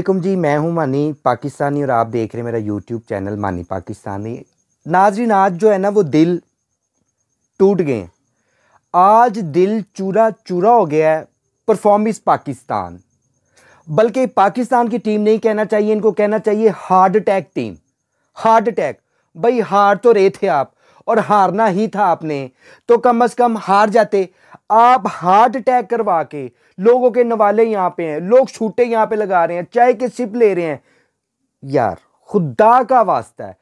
वालेकुम जी मैं हूं मानी पाकिस्तानी और आप देख रहे हैं मेरा यूट्यूब चैनल मानी पाकिस्तानी नाजरीन आज जो है ना वो दिल टूट गए आज दिल चूरा चूरा हो गया है परफॉर्म इस पाकिस्तान बल्कि पाकिस्तान की टीम नहीं कहना चाहिए इनको कहना चाहिए heart attack team heart attack भाई हार तो रहे थे आप और हारना ही था आपने तो कम से कम हार जाते आप हार्ट अटैक करवा के लोगों के नवाले यहां पे हैं लोग छूटे यहां पे लगा रहे हैं चाय के सिप ले रहे हैं यार खुदा का वास्ता है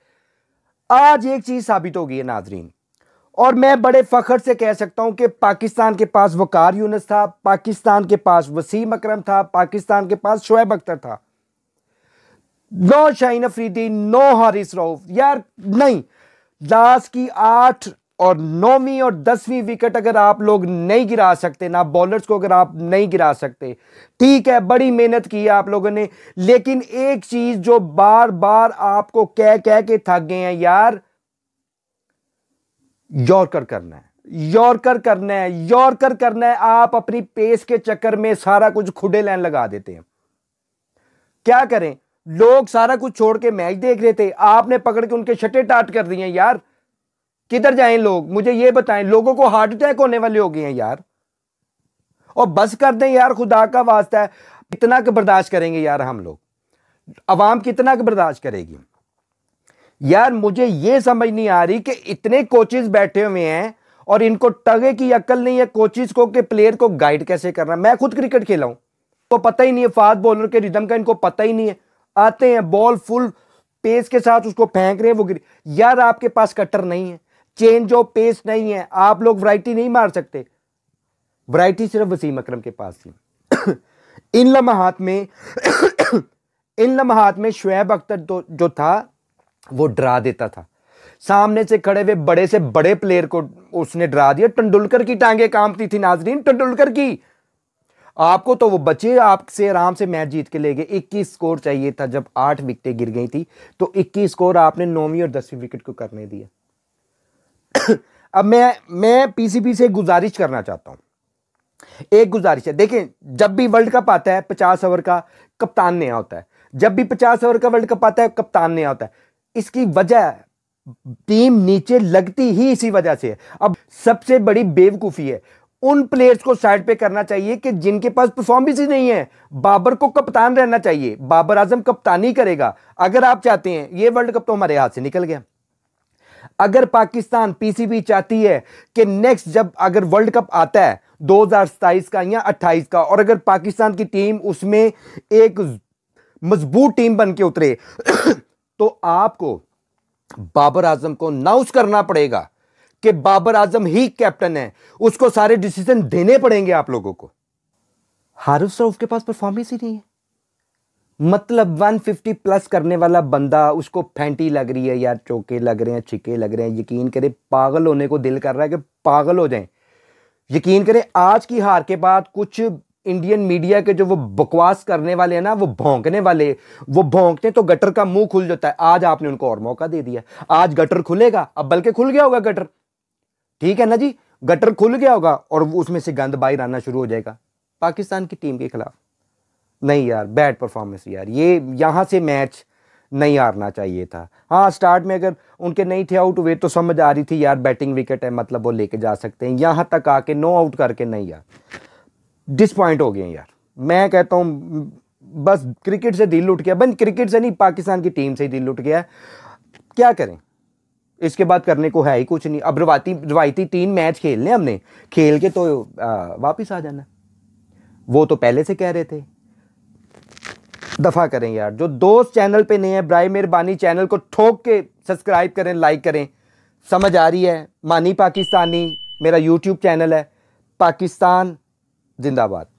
आज एक चीज़ साबित होगी है नाजरीन और मैं बड़े फखर से कह सकता हूं कि पाकिस्तान के पास वकार यूनस था पाकिस्तान के पास वसीम अकरम था पाकिस्तान के पास शोएब अख्तर था नो शाइन अफरीदी नो हारिस रऊफ यार नहीं दास की आठ और नौवीं और दसवीं विकेट अगर आप लोग नहीं गिरा सकते ना बॉलर्स को अगर आप नहीं गिरा सकते ठीक है बड़ी मेहनत की है आप लोगों ने लेकिन एक चीज जो बार बार आपको कह कह के थक गए हैं यार यॉर्कर करना है यॉर्कर करना है यॉर्कर करना है आप अपनी पेस के चक्कर में सारा कुछ खुडे लाइन लगा देते हैं क्या करें लोग सारा कुछ छोड़ के मैच देख रहे थे आपने पकड़ के उनके छटे टाट कर दिए यार किधर जाएं लोग मुझे ये बताएं लोगों को हार्ट अटैक होने वाले हो गए हैं यार और बस कर दें यार खुदा का वास्ता है कितना बर्दाश्त करेंगे यार हम लोग अवाम कितना बर्दाश्त करेगी यार मुझे ये समझ नहीं आ रही कि इतने कोचेज बैठे हुए हैं और इनको टगे की अक्ल नहीं है कोचिज को कि प्लेयर को गाइड कैसे करना मैं खुद क्रिकेट खेला हूं तो पता ही नहीं है फास्ट बॉलर के रिदम का इनको पता ही नहीं है आते हैं बॉल फुल पेस के साथ उसको फेंक रहे हैं वो गिरी यार आपके पास कटर नहीं है चेंज ऑफ पेस नहीं है आप लोग वराइटी नहीं मार सकते वराइटी सिर्फ वसीम अकरम के पास थी इन लम्हात में इन लम्हात में शुएब अख्तर तो, जो था वो डरा देता था सामने से खड़े हुए बड़े से बड़े प्लेयर को उसने डरा दिया टंडुलकर की टांगे कामती थी नाजरीन टंडुलकर की आपको तो वो बचे आपसे आराम से मैच जीत के ले गए इक्कीस स्कोर चाहिए था जब आठ विकटें गिर गई थी तो इक्कीस स्कोर आपने नौवीं और दसवीं विकेट को करने दिया अब मैं मैं पीसीबी से गुजारिश करना चाहता हूं एक गुजारिश है देखें जब भी वर्ल्ड कप आता है पचास ओवर का कप्तान नया होता है जब भी पचास ओवर का वर्ल्ड कप आता है कप्तान नया होता है इसकी वजह टीम नीचे लगती ही इसी वजह से है अब सबसे बड़ी बेवकूफ़ी है उन प्लेयर्स को साइड पे करना चाहिए कि जिनके पास परफॉर्मेंस ही नहीं है बाबर को कप्तान रहना चाहिए बाबर आजम कप्तानी करेगा अगर आप चाहते हैं ये वर्ल्ड कप तो हमारे हाथ से निकल गया अगर पाकिस्तान पीसीबी चाहती है कि नेक्स्ट जब अगर वर्ल्ड कप आता है दो का या अट्ठाईस का और अगर पाकिस्तान की टीम उसमें एक मजबूत टीम बन के उतरे तो आपको बाबर आजम को नाउस करना पड़ेगा कि बाबर आजम ही कैप्टन है उसको सारे डिसीजन देने पड़ेंगे आप लोगों को हारूफ सरूफ के पास परफॉर्मेंस ही नहीं है मतलब 150 प्लस करने वाला बंदा उसको फैंटी लग रही है यार चौके लग रहे हैं छिके लग रहे हैं यकीन करें पागल होने को दिल कर रहा है कि पागल हो जाएं यकीन करें आज की हार के बाद कुछ इंडियन मीडिया के जो वो बकवास करने वाले हैं ना वो भोंकने वाले वो भोंकते तो गटर का मुंह खुल जाता है आज आपने उनको और मौका दे दिया आज गटर खुलेगा अब बल्कि खुल गया होगा गटर ठीक है ना जी गटर खुल गया होगा और उसमें से गंद बाहर आना शुरू हो जाएगा पाकिस्तान की टीम के खिलाफ नहीं यार बैड परफॉर्मेंस यार ये यहाँ से मैच नहीं हारना चाहिए था हाँ स्टार्ट में अगर उनके नहीं थे आउट हुए तो समझ आ रही थी यार बैटिंग विकेट है मतलब वो लेके जा सकते हैं यहाँ तक आके नो आउट करके नहीं यार डिसपॉइंट हो गए यार मैं कहता हूँ बस क्रिकेट से दिल उठ गया बन क्रिकेट से नहीं पाकिस्तान की टीम से ही दिल लुट गया क्या करें इसके बाद करने को है ही कुछ नहीं अब रवायती रवायती तीन मैच खेलने हमने खेल के तो आ, वापस आ जाना वो तो पहले से कह रहे थे दफ़ा करें यार जो दोस्त चैनल पे नहीं है ब्राय मेहरबानी चैनल को ठोक के सब्सक्राइब करें लाइक करें समझ आ रही है मानी पाकिस्तानी मेरा यूट्यूब चैनल है पाकिस्तान जिंदाबाद